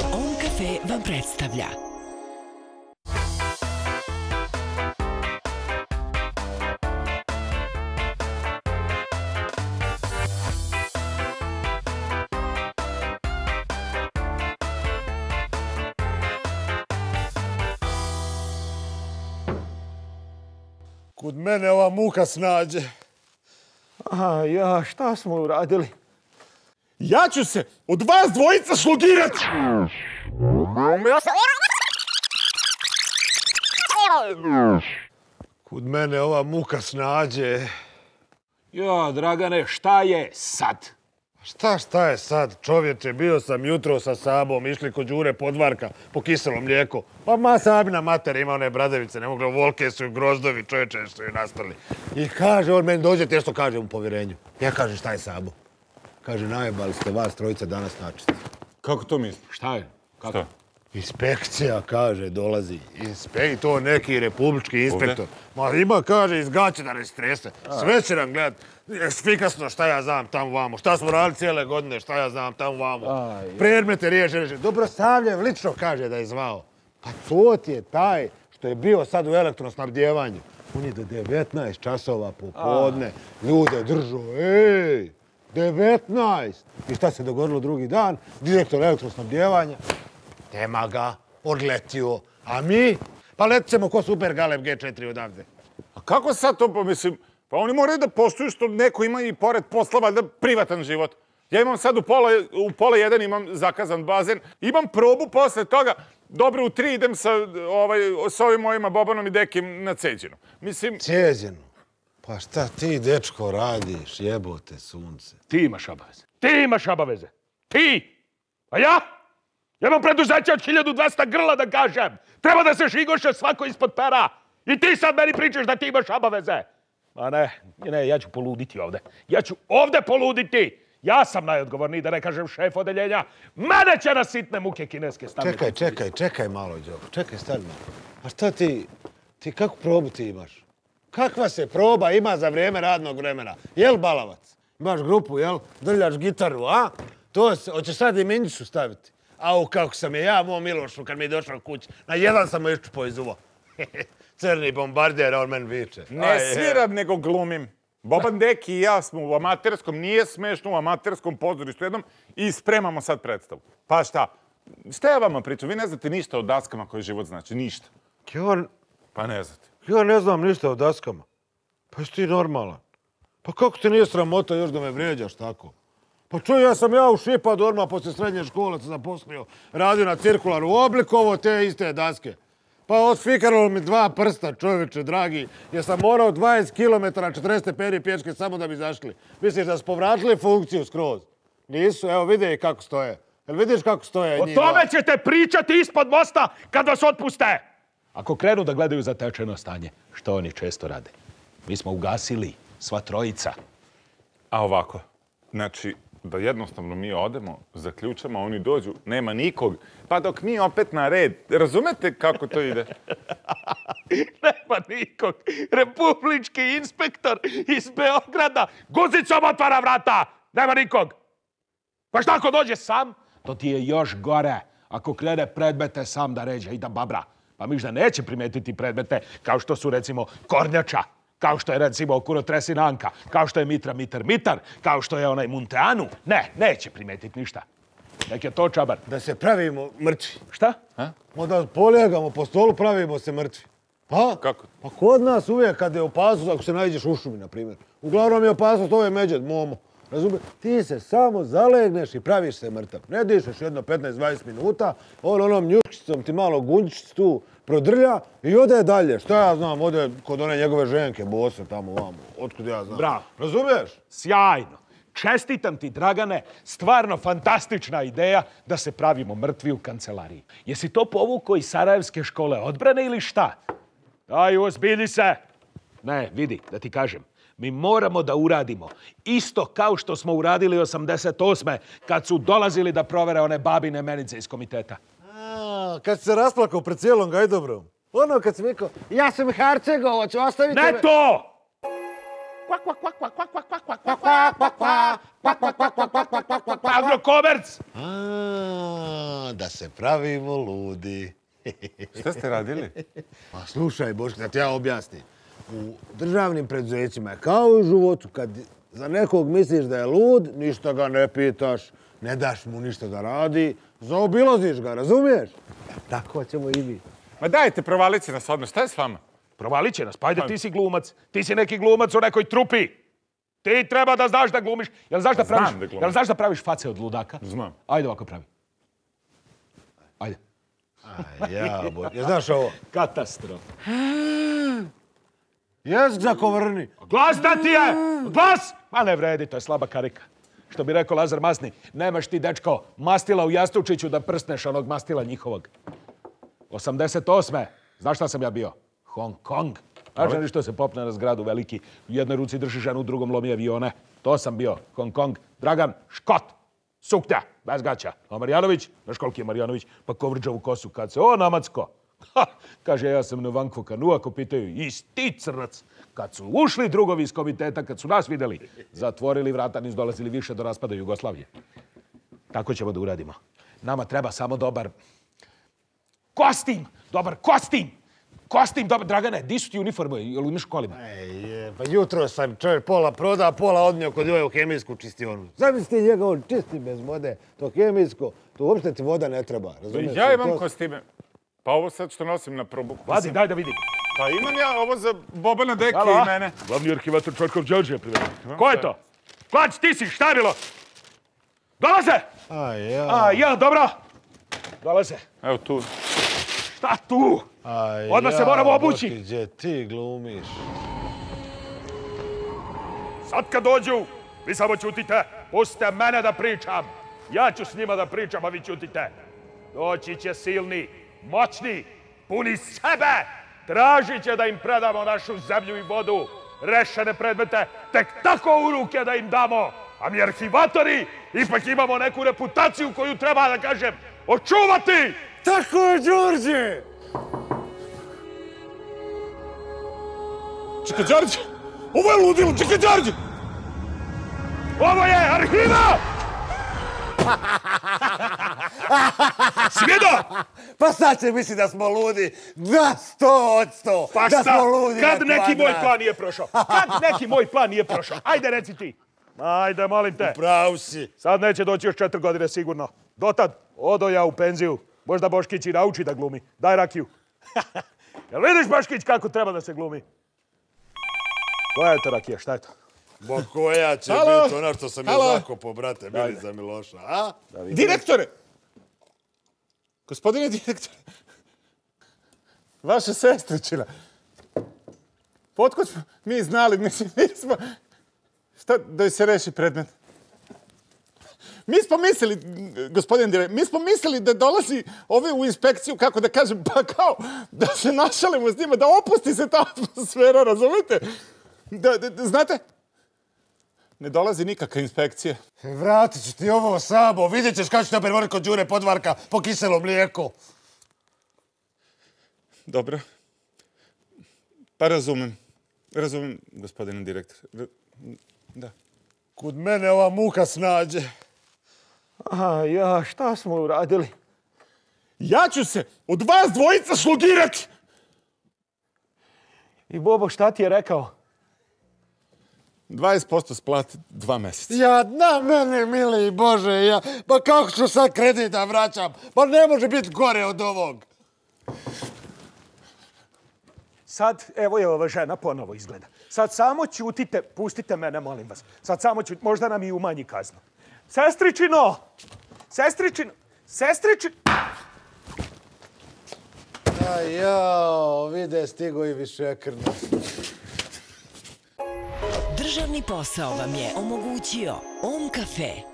On Cafe vam predstavlja Kud mene ova muka snađe. A ja, šta smo uradili? Ja ću se od vas dvojica slugirat'! Kud mene ova muka snađe. Jo, Dragane, šta je sad? Šta šta je sad, čovječe, bio sam jutro sa Sabom, išli kod Đure Podvarka po kiselo mlijeko. Pa ma Sabina mater ima one bradevice, ne mogla, volke su grozdovi, čovječe, što je nastali. I kaže, on meni dođe, te kažem kaže u povjerenju. Ja kažem, šta je Sabo? Kaže, najbali ste vas trojica danas načiti. Kako to misliš? Šta je? Kako? Inspekcija, kaže, dolazi. Inspek... to neki republički inspektor. Ma ima, kaže, izgaće da ne strese. Sve će nam gledat. Efikasno, šta ja znam tamo vamo. Šta smo radili cijele godine, šta ja znam tamo vamo. Predmete riješe, Dobro stavljen, lično kaže da je zvao. Pa to je taj što je bio sad u elektronosnabdjevanju. On je do 19 časova popodne. Ljude držu ej! 19! I šta se dogodilo drugi dan? Direktor elektrosnabdjevanja, tema ga, odletio. A mi? Pa letit ćemo ko Super Galeb G4 odavde. A kako sad to pomislim? Pa, pa oni moraju da postuju što neko ima i pored posla da privatan život. Ja imam sad u pola, jedan imam zakazan bazen, imam probu posle toga, dobro u tri idem sa, ovaj, s ovim mojima Bobanom i Dekim na Ceđinu. Pa šta ti, dečko, radiš? Jebote sunce. Ti imaš obaveze. Ti imaš obaveze. Ti! A ja? Ja imam preduzeće od 1200 grla da kažem. Treba da se žigoše svako ispod pera. I ti sad meni pričaš da ti imaš obaveze. Ma ne, ne, ja ću poluditi ovde. Ja ću ovde poluditi. Ja sam najodgovorniji, da ne kažem šef odeljenja. Mene će na sitne muke kineske staviti. Čekaj, čekaj, čekaj malo, Đoko. Čekaj, stavljaj. A šta ti, ti kako probu ti imaš? Kakva se proba ima za vrijeme radnog vremena? Jel balavac? Imaš grupu, jel? Drljaš gitaru, a? To se, hoće sad i minjicu staviti. Au, kako sam je ja, moj Milošu, kad mi je došao kući. Na jedan sam mu iščupao iz Crni bombarder, on men viče. Ne e. sviram, nego glumim. Boban Deki i ja smo u amaterskom, nije smešno u amaterskom pozorištu jednom i spremamo sad predstavu. Pa šta? Šta ja vama pričam? Vi ne znate ništa o daskama koje život znači. Ništa. Pa ne znate. Ja ne znam ništa o daskama. Pa jesi ti normalan? Pa kako ti nije sramota još da me vrijeđaš tako? Pa čuj, ja sam ja u Šipa odmah poslije srednje škole se zaposlio. Radio na cirkularu, oblikovo te iste daske. Pa osfikaralo mi dva prsta, čovječe dragi, jer sam morao 20 km 40 peri pječke samo da bi zašli. Misliš da su povratili funkciju skroz? Nisu, evo vidi kako stoje. Jel vidiš kako stoje O tome ćete pričati ispod mosta kad vas otpuste! Ako krenu da gledaju zatečeno stanje, što oni često rade? Mi smo ugasili sva trojica. A ovako? Znači, da jednostavno mi odemo, zaključamo, oni dođu, nema nikog, pa dok mi opet na red, razumete kako to ide? nema nikog. Republički inspektor iz Beograda guzicom otvara vrata. Nema nikog. Pa šta ako dođe sam? To ti je još gore. Ako krene predmete sam da ređe i da babra. Pa da neće primetiti predmete kao što su recimo kornjača, kao što je recimo kurotresin Anka, kao što je Mitra Mitar Mitar, kao što je onaj Munteanu. Ne, neće primetiti ništa. Nek je to čabar. Da se pravimo mrtvi. Šta? Ha? da polegamo po stolu, pravimo se mrtvi. Pa? Kako? Pa kod nas uvijek kad je opasnost, ako se najdeš u šumi, na primjer. Uglavnom je opasnost, ove međe momo. Razumiješ? Ti se samo zalegneš i praviš se mrtav. Ne dišeš jedno 15-20 minuta, on onom njučicom ti malo gunčic tu prodrlja i ode dalje. Što ja znam, ode kod one njegove ženke, bose tamo vamo. Otkud ja znam. Bravo. Razumiješ? Sjajno. Čestitam ti, Dragane, stvarno fantastična ideja da se pravimo mrtvi u kancelariji. Jesi to povukao iz Sarajevske škole odbrane ili šta? Aj, uzbidi se! Ne, vidi, da ti kažem. Mi moramo da uradimo isto kao što smo uradili 88. kad su dolazili da provere one babine menice iz komiteta. kad se rasplakao pred cijelom Gajdobrom. Ono kad sam rekao, ja sam Harcegovac, ostavite me... Ne to! Agrokomerc! Da se pravimo ludi. Šta ste radili? Pa slušaj, boška, da ti ja objasnim u državnim preduzećima je kao u životu. Kad za nekog misliš da je lud, ništa ga ne pitaš, ne daš mu ništa da radi, zaobilaziš ga, razumiješ? E, tako ćemo i mi. Ma dajte, provalit će nas odmah, šta je s vama? Provalit će nas, pa ajde, ti si glumac, ti si neki glumac u nekoj trupi. Ti treba da znaš da glumiš. Jel znaš da praviš, znaš praviš face od ludaka? Znam. Ajde ovako pravi. Ajde. Aj, ja, znaš ovo? Katastrofa. Jes za kovrni. Glas da ti je! Glas! Ma ne vredi, to je slaba karika. Što bi rekao Lazar Masni, nemaš ti, dečko, mastila u Jastučiću da prsneš onog mastila njihovog. 88. Znaš šta sam ja bio? Hong Kong. Znaš što se popne na zgradu veliki? U jednoj ruci drži ženu, u drugom lomi avione. To sam bio. Hong Kong. Dragan Škot. Sukta. Bez gaća. A Marjanović? Znaš koliki je Marjanović? Pa kovrđavu kosu kad se o namacko. Ha, kaže, ja sam na vanku kanu, ako pitaju, isti crnac. Kad su ušli drugovi iz komiteta, kad su nas vidjeli, zatvorili vrata, nisu dolazili više do raspada Jugoslavije. Tako ćemo da uradimo. Nama treba samo dobar kostim, dobar kostim. Kostim, dobar, Dragane, di su ti uniforme, jel imaš kolima? Ej, pa jutro sam čovjek pola proda, pola odnio kod joj u kemijsku čistionu. zamislite njega, on čisti bez vode, to kemijsko, to uopšte ti voda ne treba, razumiješ? Ja imam kostime. Pa ovo sad što nosim na probuku. Vadi, daj da vidim. Pa imam ja ovo za Bobana Deke i mene. Glavni arhivator Čorkov Đorđe je Ko je to? Klač, ti si, bilo? Dolaze! A ja. A ja, dobro. Dolaze. Evo tu. Šta tu? A Odmah se moramo obući. Boki, gdje ti glumiš? Sad kad dođu, vi samo čutite. Pustite mene da pričam. Ja ću s njima da pričam, a vi čutite. Doći će silni moćni, puni sebe, tražit će da im predamo našu zemlju i vodu, rešene predmete, tek tako u ruke da im damo. A mi arhivatori ipak imamo neku reputaciju koju treba, da kažem, očuvati! Tako je, Đorđe! Čekaj, Đorđe! Ovo je ludilo! Čekaj, Đorđe! Ovo je arhiva! Svjedo! Pa sad će misli da smo ludi. Pa da, sto od sto. Pa šta? Kad neki moj plan nije prošao? Kad neki moj plan nije prošao? Ajde, reci ti. Ajde, molim te. Upravo si. Sad neće doći još četiri godine sigurno. Dotad, odo ja u penziju. Možda Boškić i nauči da glumi. Daj rakiju. Jel vidiš, Boškić, kako treba da se glumi? Koja je to rakija? Šta je to? Bo koja će biti ona što sam je zakopo, brate, bili za Miloša, a? Direktore, Gospodine direktore, vaša čila. otkud smo mi znali, mislim, mi smo... Šta, da se reši predmet? Mi smo mislili, gospodin mi smo mislili da dolazi ove u inspekciju, kako da kažem, pa kao da se našalimo s njima, da opusti se ta atmosfera, razumite? da, da, znate, ne dolazi nikakve inspekcije. Vratit ću ti ovo, Sabo. Vidjet ćeš kada ću te morati kod Đure Podvarka po kiselom mlijeku. Dobro. Pa razumem. Razumem, gospodine direktor. da. Kud mene ova muka snađe. A ja, šta smo uradili? Ja ću se od vas dvojica šlugirati! I Bobo, šta ti je rekao? 20% splati dva mjeseca. Ja, na mene, mili Bože, ja, pa kako ću sad kredita vraćam? Pa ne može biti gore od ovog. Sad, evo je ova žena ponovo izgleda. Sad samo ćutite, pustite mene, molim vas. Sad samo ćutite, možda nam i umanji kaznu. Sestričino! Sestričino! Sestričino! A vide, stigo i više Državni posao vam je omogućio OM Cafe.